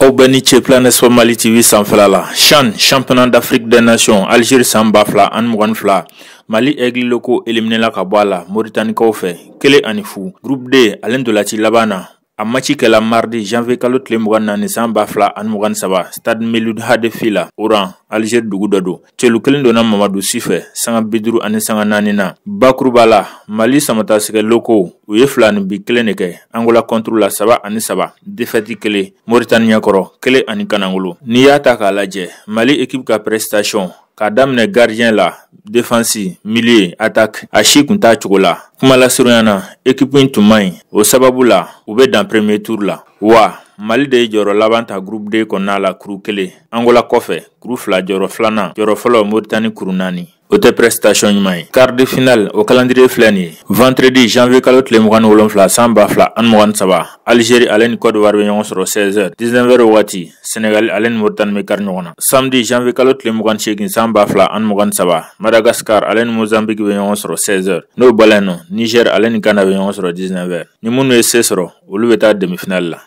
aw bɛɛ ni ce planet sport mali tv sanfɛla la chan championnat d'afrique des nations algérie san ba fila ani mugani fila mali aigle loko eliminela ka bɔ a la moritanikaw fɛ kelen ani fu groupe d ale ntolanci laban na a maci kɛla mardi janvier kalo tile mugan naani san b'a fila ani mugan saba stade melud hadefi la oran algeri dugu dɔ don celu kelen donna mamadu si fɛ sanga biduru ani sanga naani na bakuruba la mali samatasigɛ loko u ye fila ni bi kelen de kɛ angola kɔntru la saba ani saba defɛti kelen moritani ɲɛkɔrɔ kelen ani kanangolo n'i y'a ta k'a lajɛ mali ekipe ka prestation k'a daminɛ garidiyɛn la defansi miliye atake a si kun t'a cogo la kuma lasurunya na ekipu in tun man ɲi o sababu la u be dan premier tour la wa mali de ye jɔrɔ laban ta gurupu d kɔnɔna la kuru kelen angola kɔfɛ kuru fila jɔrɔ filanan jɔrɔ fɔlɔ moritani kuru naani Au tɛ prestation ɲuman quart de finale au calendrier de l'année. vendredi janvier Calotte les mugan ni wolonfila san ba saba algérie Alen, Côte cote d'ivoire bɛ 16 heures, 19h sénégal Alain ni mauritanie samedi janvier Calotte les mugan ni Samba, san ba saba madagascar Alain mozambique 11 16h n'o niger Alain ni ghana 19h ni minnu ye se sɔrɔ demi finale là.